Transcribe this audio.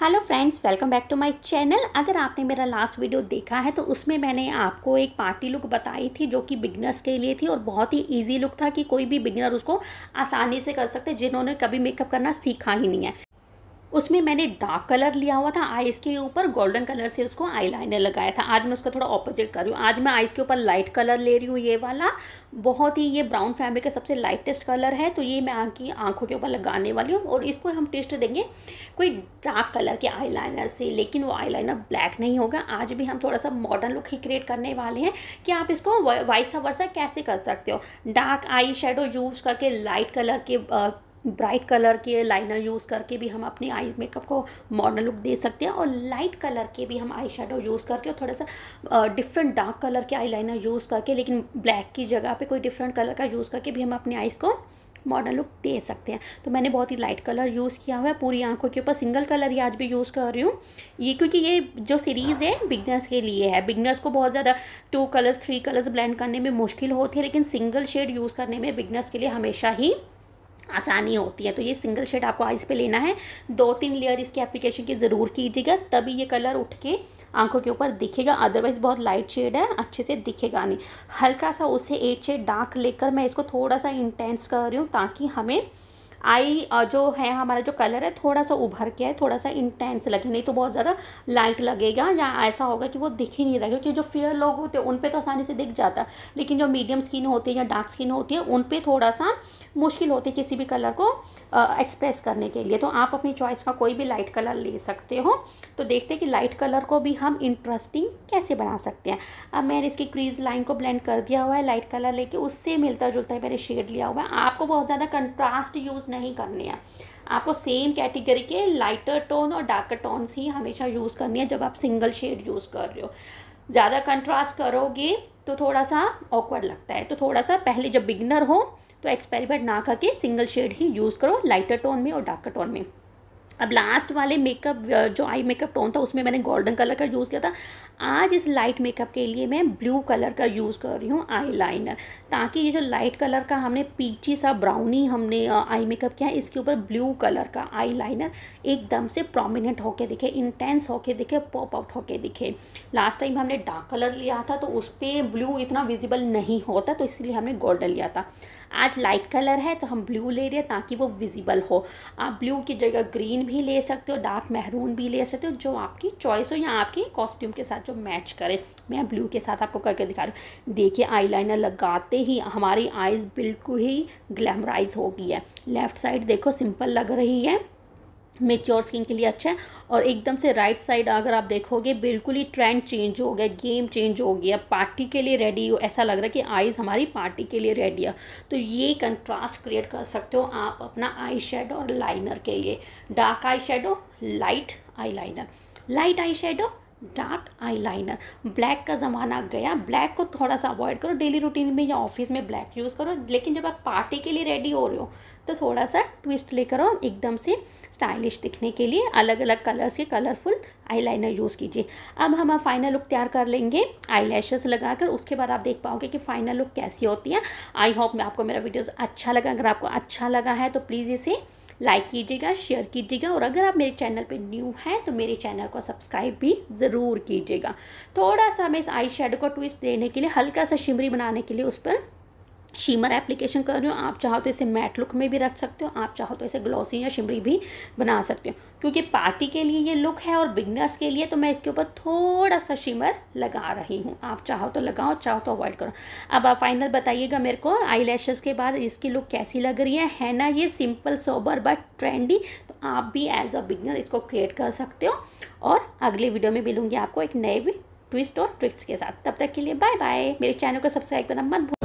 hello friends welcome back to my channel अगर आपने मेरा लास्ट वीडियो देखा है तो उसमें मैंने आपको एक पार्टी लुक बताई थी जो कि बिगनर्स के लिए थी और बहुत ही इजी लुक था कि कोई भी बिगनर उसको आसानी से कर सकते जिन्होंने कभी मेकअप करना सीखा ही नहीं है उसमें मैंने डार्क कलर लिया हुआ था आईज़ के ऊपर गोल्डन कलर से उसको आईलाइनर लगाया था आज मैं उसका थोड़ा ऑपोजिट कर रही हूँ आज मैं आईज़ के ऊपर लाइट कलर ले रही हूँ ये वाला बहुत ही ये ब्राउन फैमिली का सबसे लाइटेस्ट कलर है तो ये मैं आपकी आँखों के ऊपर लगाने वाली हूँ और इसको हम टेस्ट देंगे कोई डार्क कलर के आई से लेकिन वो आई ब्लैक नहीं होगा आज भी हम थोड़ा सा मॉडर्न लुक ही क्रिएट करने वाले हैं कि आप इसको वाइसा वर्सा कैसे कर सकते हो डार्क आई शेडो यूज़ करके लाइट कलर के ब्राइट कलर के लाइनर यूज़ करके भी हम अपने आई मेकअप को मॉडर्न लुक दे सकते हैं और लाइट कलर के भी हम आई शेडो यूज़ करके और थोड़ा सा डिफरेंट डार्क कलर के आई लाइनर यूज़ करके लेकिन ब्लैक की जगह पे कोई डिफरेंट कलर का यूज़ करके भी हम अपने आइज़ को मॉडर्न लुक दे सकते हैं तो मैंने बहुत ही लाइट कलर यूज़ किया हुआ है पूरी आंखों के ऊपर सिंगल कलर ही आज भी यूज़ कर रही हूँ ये क्योंकि ये जो सीरीज़ है बिगनर्स के लिए है बिगनर्स को बहुत ज़्यादा two colours three colours blend करने में मुश्किल होती है लेकिन सिंगल शेड यूज़ करने में बिगनर्स के लिए हमेशा ही आसानी होती है तो ये सिंगल शेड आपको आइज़ पे लेना है दो तीन लेयर इसकी एप्लीकेशन की ज़रूर कीजिएगा तभी ये कलर उठ के आंखों के ऊपर दिखेगा अदरवाइज़ बहुत लाइट शेड है अच्छे से दिखेगा नहीं हल्का सा उससे एक शेड डार्क लेकर मैं इसको थोड़ा सा इंटेंस कर रही हूँ ताकि हमें आई जो है हमारा जो कलर है थोड़ा सा उभर के है थोड़ा सा इंटेंस लगे नहीं तो बहुत ज़्यादा लाइट लगेगा या ऐसा होगा कि वो दिख ही नहीं रहा क्योंकि जो फेयर लोग होते हैं उन पर तो आसानी से दिख जाता है लेकिन जो मीडियम स्किन होती है या डार्क स्किन होती है उन पर थोड़ा सा मुश्किल होती है किसी भी कलर को एक्सप्रेस करने के लिए तो आप अपनी चॉइस का कोई भी लाइट कलर ले सकते हो तो देखते हैं कि लाइट कलर को भी हम इंटरेस्टिंग कैसे बना सकते हैं अब मैंने इसकी क्रीज लाइन को ब्लेंड कर दिया हुआ है लाइट कलर लेके उससे मिलता जुलता है मैंने शेड लिया हुआ है आपको बहुत ज़्यादा कंट्रास्ट यूज़ यूज़ नहीं करने हैं आपको सेम कैटेगरी के लाइटर टोन और डार्कर टोन्स ही हमेशा यूज़ करनी है जब आप सिंगल शेड यूज़ कर रहे हो ज़्यादा कंट्रास्ट करोगे तो थोड़ा सा ऑकवर्ड लगता है तो थोड़ा सा पहले जब बिगनर हो तो एक्सपेरिमेंट ना करके सिंगल शेड ही यूज़ करो लाइटर टोन में और डार्कर टोन में अब लास्ट वाले मेकअप जो आई मेकअप टोन था उसमें मैंने गोल्डन कलर का यूज़ किया था आज इस लाइट मेकअप के लिए मैं ब्लू कलर का यूज़ कर रही हूँ आई ताकि ये जो लाइट कलर का हमने पीची सा ब्राउनी हमने आई मेकअप किया है इसके ऊपर ब्लू कलर का आई एकदम से प्रोमिनेंट होके दिखे इंटेंस होके दिखे पॉप आउट होके दिखे लास्ट टाइम हमने डार्क कलर लिया था तो उस पर ब्लू इतना विजिबल नहीं होता तो इसलिए हमने गोल्डन लिया था आज लाइट कलर है तो हम ब्लू ले रहे हैं ताकि वो विजिबल हो आप ब्लू की जगह ग्रीन भी ले सकते हो डार्क महरून भी ले सकते हो जो आपकी चॉइस हो या आपके कॉस्ट्यूम के साथ जो मैच करे मैं ब्लू के साथ आपको करके दिखा रही हूँ देखिए आईलाइनर लगाते ही हमारी आईज बिल्कुल ही ग्लैमराइज हो गई है लेफ़्ट साइड देखो सिंपल लग रही है मेच्योर स्किन के लिए अच्छा है और एकदम से राइट साइड अगर आप देखोगे बिल्कुल ही ट्रेंड चेंज हो गया गेम चेंज हो गया पार्टी के लिए रेडी हो ऐसा लग रहा है कि आईज हमारी पार्टी के लिए रेडी है तो ये कंट्रास्ट क्रिएट कर सकते हो आप अपना आई शेडो और लाइनर के लिए dark eye shadow light eye liner light eye shadow dark eyeliner black का ज़माना गया ब्लैक को थोड़ा सा अवॉइड करो डेली रूटीन में या ऑफिस में ब्लैक यूज़ करो लेकिन जब आप पार्टी के लिए रेडी हो रहे हो तो थोड़ा सा ट्विस्ट लेकर करो एकदम से स्टाइलिश दिखने के लिए अलग अलग कलर्स के कलरफुल आईलाइनर यूज़ कीजिए अब हम फाइनल लुक तैयार कर लेंगे आई लगाकर उसके बाद आप देख पाओगे कि फाइनल लुक कैसी होती है आई होप मैं आपको मेरा वीडियोज़ अच्छा लगा अगर आपको अच्छा लगा है तो प्लीज़ इसे लाइक कीजिएगा शेयर कीजिएगा और अगर आप मेरे चैनल पे न्यू हैं तो मेरे चैनल को सब्सक्राइब भी ज़रूर कीजिएगा थोड़ा सा मैं इस आई शेड को ट्विस्ट देने के लिए हल्का सा शिमरी बनाने के लिए उस पर शिमर एप्लीकेशन कर रहे हो आप चाहो तो इसे मैट लुक में भी रख सकते हो आप चाहो तो इसे ग्लॉसी या शिमरी भी बना सकते हो क्योंकि पार्टी के लिए ये लुक है और बिगनर्स के लिए तो मैं इसके ऊपर थोड़ा सा शिमर लगा रही हूँ आप चाहो तो लगाओ चाहो तो अवॉइड करो अब आप फाइनल बताइएगा मेरे को आई के बाद इसकी लुक कैसी लग रही है है ना ये सिंपल सोबर बट ट्रेंडी तो आप भी एज अ बिगनर इसको क्रिएट कर सकते हो और अगले वीडियो में मिलूंगी आपको एक नए ट्विस्ट और ट्रिक्स के साथ तब तक के लिए बाय बाय मेरे चैनल को सब्सक्राइब करना मत